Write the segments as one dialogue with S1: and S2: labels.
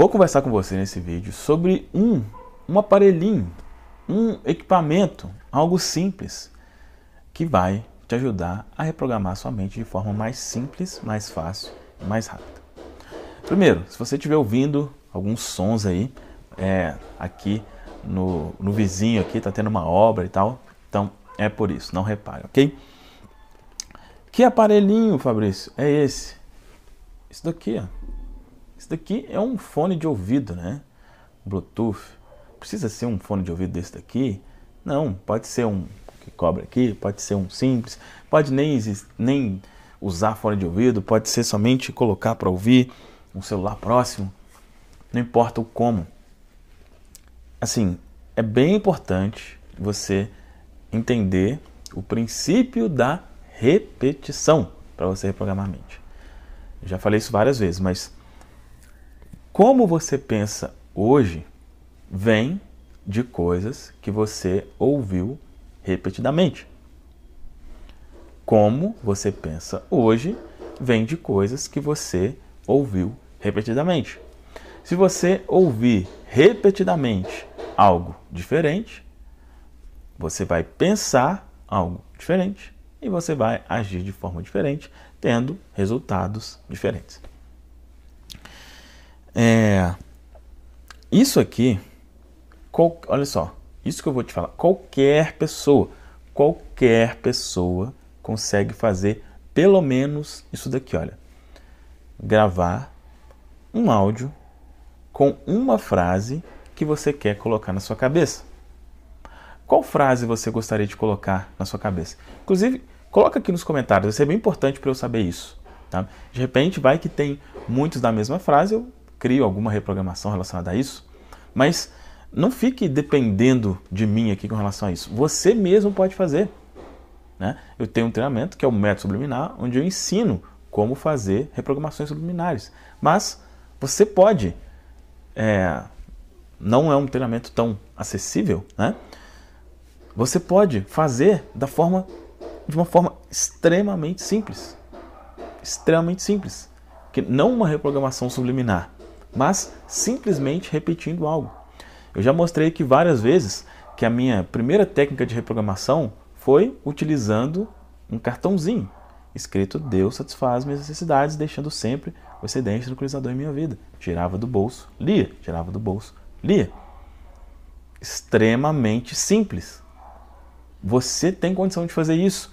S1: Vou conversar com você nesse vídeo sobre um, um aparelhinho, um equipamento, algo simples, que vai te ajudar a reprogramar sua mente de forma mais simples, mais fácil e mais rápida. Primeiro, se você estiver ouvindo alguns sons aí, é, aqui no, no vizinho aqui, tá tendo uma obra e tal, então é por isso, não repare, ok? Que aparelhinho, Fabrício? É esse. Isso daqui, ó daqui é um fone de ouvido, né? Bluetooth. Precisa ser um fone de ouvido desse daqui? Não, pode ser um que cobra aqui, pode ser um simples, pode nem, nem usar fone de ouvido, pode ser somente colocar para ouvir um celular próximo. Não importa o como. Assim, é bem importante você entender o princípio da repetição para você reprogramar a mente. já falei isso várias vezes, mas como você pensa hoje vem de coisas que você ouviu repetidamente. Como você pensa hoje vem de coisas que você ouviu repetidamente. Se você ouvir repetidamente algo diferente, você vai pensar algo diferente e você vai agir de forma diferente, tendo resultados diferentes. É, isso aqui, qual, olha só, isso que eu vou te falar, qualquer pessoa, qualquer pessoa consegue fazer pelo menos isso daqui, olha. Gravar um áudio com uma frase que você quer colocar na sua cabeça. Qual frase você gostaria de colocar na sua cabeça? Inclusive, coloca aqui nos comentários, É bem importante para eu saber isso. Tá? De repente, vai que tem muitos da mesma frase, eu crio alguma reprogramação relacionada a isso, mas não fique dependendo de mim aqui com relação a isso. Você mesmo pode fazer. Né? Eu tenho um treinamento que é o método subliminar, onde eu ensino como fazer reprogramações subliminares. Mas você pode. É, não é um treinamento tão acessível, né? Você pode fazer da forma de uma forma extremamente simples, extremamente simples, que não uma reprogramação subliminar, mas simplesmente repetindo algo. Eu já mostrei que várias vezes que a minha primeira técnica de reprogramação foi utilizando um cartãozinho escrito Deus satisfaz minhas necessidades, deixando sempre o excedente tranquilizador em minha vida. Tirava do bolso, lia, tirava do bolso, lia. Extremamente simples. Você tem condição de fazer isso.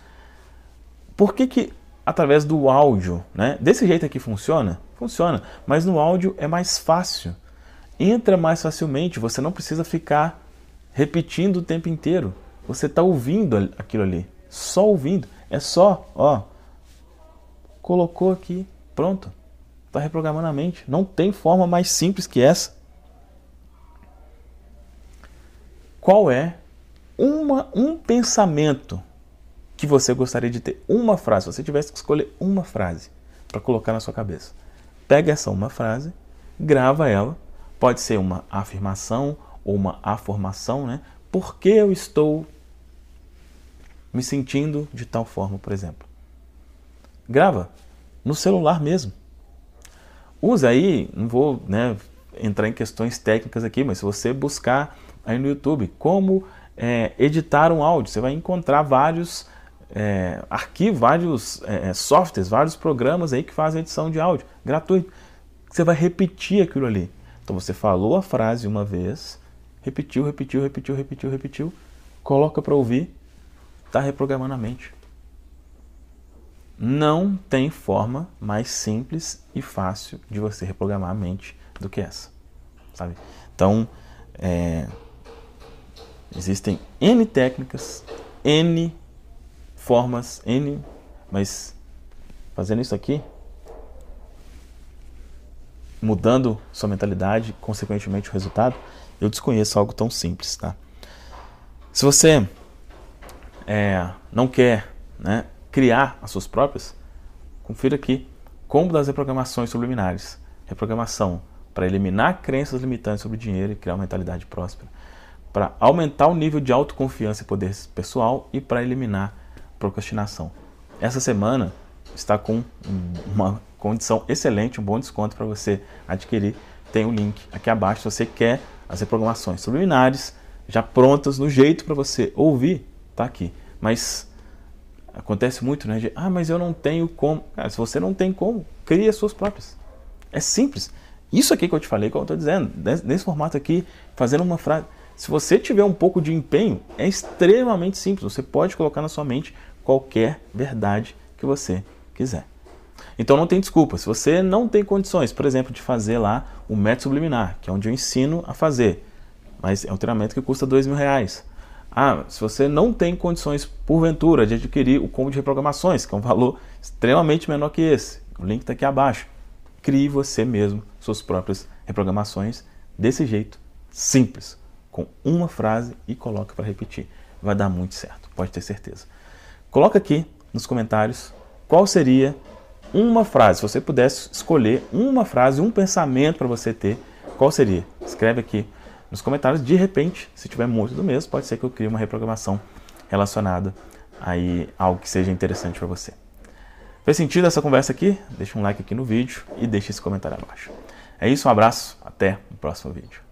S1: Por que, que através do áudio. Né? Desse jeito aqui funciona? Funciona, mas no áudio é mais fácil. Entra mais facilmente, você não precisa ficar repetindo o tempo inteiro. Você está ouvindo aquilo ali, só ouvindo. É só, ó, colocou aqui, pronto. Está reprogramando a mente. Não tem forma mais simples que essa. Qual é uma, um pensamento que você gostaria de ter uma frase, se você tivesse que escolher uma frase para colocar na sua cabeça. Pega essa uma frase, grava ela, pode ser uma afirmação ou uma afirmação, né? Por que eu estou me sentindo de tal forma, por exemplo? Grava no celular mesmo. Usa aí, não vou, né, entrar em questões técnicas aqui, mas se você buscar aí no YouTube como é, editar um áudio, você vai encontrar vários é, vários é, é, softwares, vários programas aí que fazem edição de áudio gratuito. Você vai repetir aquilo ali. Então você falou a frase uma vez, repetiu, repetiu, repetiu, repetiu, repetiu, coloca para ouvir, está reprogramando a mente. Não tem forma mais simples e fácil de você reprogramar a mente do que essa, sabe? Então é, existem n técnicas, n formas N, mas fazendo isso aqui, mudando sua mentalidade, consequentemente o resultado, eu desconheço algo tão simples, tá? Se você é, não quer né, criar as suas próprias, confira aqui como das reprogramações subliminares. Reprogramação para eliminar crenças limitantes sobre dinheiro e criar uma mentalidade próspera, para aumentar o nível de autoconfiança e poder pessoal e para eliminar procrastinação. Essa semana está com uma condição excelente, um bom desconto para você adquirir. Tem o um link aqui abaixo se você quer as reprogramações subliminares já prontas no jeito para você ouvir, tá aqui. Mas acontece muito, né? De, ah, mas eu não tenho como. Cara, se você não tem como, crie as suas próprias. É simples. Isso aqui que eu te falei, que eu estou dizendo, nesse formato aqui, fazendo uma frase. Se você tiver um pouco de empenho, é extremamente simples. Você pode colocar na sua mente qualquer verdade que você quiser. Então não tem desculpa. Se você não tem condições, por exemplo, de fazer lá o método subliminar, que é onde eu ensino a fazer, mas é um treinamento que custa dois mil reais. Ah, se você não tem condições, porventura, de adquirir o combo de reprogramações, que é um valor extremamente menor que esse, o link está aqui abaixo. Crie você mesmo suas próprias reprogramações desse jeito simples com uma frase e coloque para repetir. Vai dar muito certo, pode ter certeza. Coloca aqui nos comentários qual seria uma frase, se você pudesse escolher uma frase, um pensamento para você ter, qual seria? Escreve aqui nos comentários. De repente, se tiver muito do mesmo, pode ser que eu crie uma reprogramação relacionada aí algo que seja interessante para você. Fez sentido essa conversa aqui? Deixa um like aqui no vídeo e deixa esse comentário abaixo. É isso, um abraço, até o próximo vídeo.